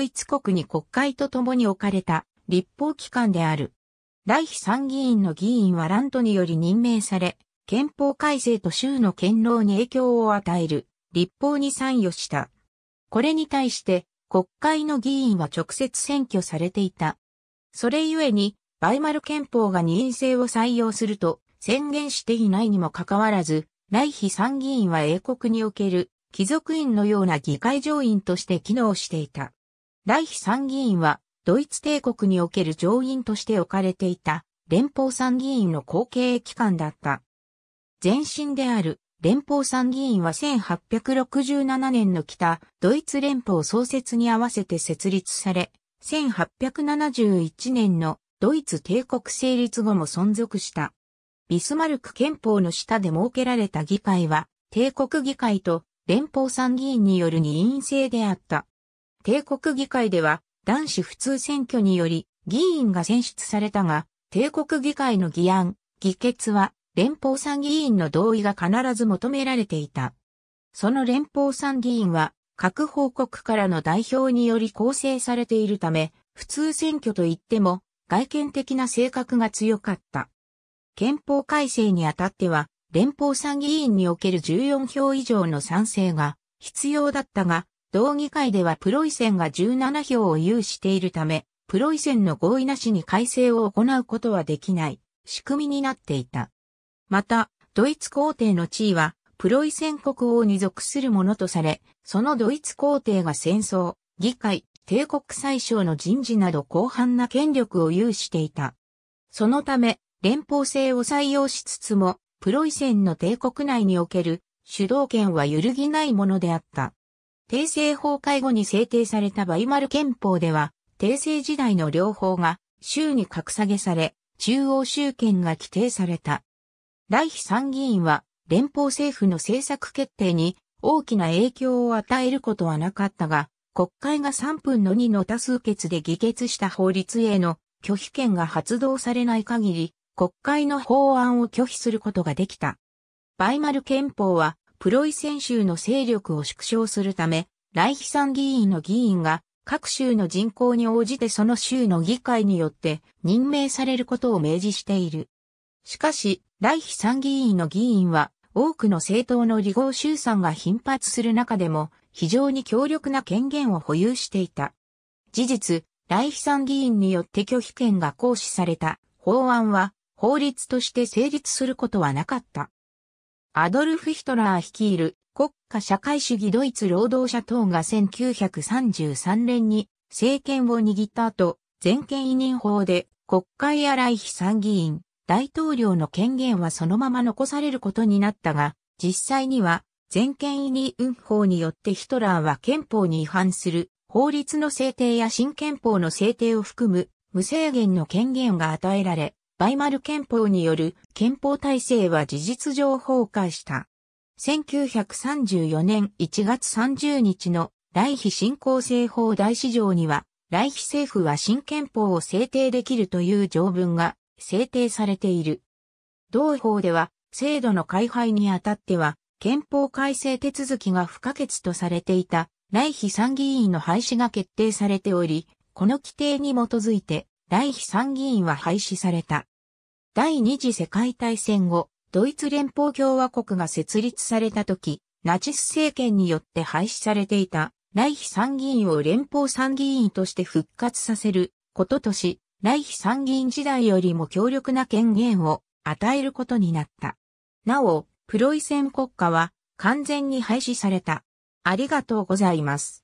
イツ国に国会と共に置かれた立法機関である。来妃参議院の議員はラントにより任命され、憲法改正と州の堅牢に影響を与える立法に参与した。これに対して国会の議員は直接選挙されていた。それゆえに、バイマル憲法が任意制を採用すると宣言していないにもかかわらず、来妃参議院は英国における貴族院のような議会上院として機能していた。ライヒ参議院は、ドイツ帝国における上院として置かれていた、連邦参議院の後継機関だった。前身である、連邦参議院は1867年の北、ドイツ連邦創設に合わせて設立され、1871年のドイツ帝国成立後も存続した。ビスマルク憲法の下で設けられた議会は、帝国議会と連邦参議院による二院制であった。帝国議会では男子普通選挙により議員が選出されたが、帝国議会の議案、議決は連邦参議院の同意が必ず求められていた。その連邦参議院は各報告からの代表により構成されているため、普通選挙といっても外見的な性格が強かった。憲法改正にあたっては、連邦参議院における14票以上の賛成が必要だったが、同議会ではプロイセンが17票を有しているため、プロイセンの合意なしに改正を行うことはできない仕組みになっていた。また、ドイツ皇帝の地位は、プロイセン国王に属するものとされ、そのドイツ皇帝が戦争、議会、帝国最小の人事など広範な権力を有していた。そのため、連邦制を採用しつつも、プロイセンの帝国内における主導権は揺るぎないものであった。平成崩壊後に制定されたバイマル憲法では、平成時代の両方が州に格下げされ、中央集権が規定された。来日参議院は連邦政府の政策決定に大きな影響を与えることはなかったが、国会が3分の2の多数決で議決した法律への拒否権が発動されない限り、国会の法案を拒否することができた。バイマル憲法はプロイセン州の勢力を縮小するため、ライヒさん議員の議員が各州の人口に応じてその州の議会によって任命されることを明示している。しかし、来比参議院の議員は多くの政党の離合集散が頻発する中でも非常に強力な権限を保有していた。事実、来比参議院によって拒否権が行使された法案は法律として成立することはなかった。アドルフ・ヒトラー率いる国家社会主義ドイツ労働者党が1933年に政権を握った後、全権委任法で国会や来日参議院、大統領の権限はそのまま残されることになったが、実際には全権委任法によってヒトラーは憲法に違反する法律の制定や新憲法の制定を含む無制限の権限が与えられ、バイマル憲法による憲法体制は事実上崩壊した。1934年1月30日の来日新興政法大市場には、来日政府は新憲法を制定できるという条文が制定されている。同法では、制度の改廃にあたっては、憲法改正手続きが不可欠とされていた、来日参議院の廃止が決定されており、この規定に基づいて、来日参議院は廃止された。第二次世界大戦後、ドイツ連邦共和国が設立された時、ナチス政権によって廃止されていた、来日参議院を連邦参議院として復活させることとし、来日参議院時代よりも強力な権限を与えることになった。なお、プロイセン国家は完全に廃止された。ありがとうございます。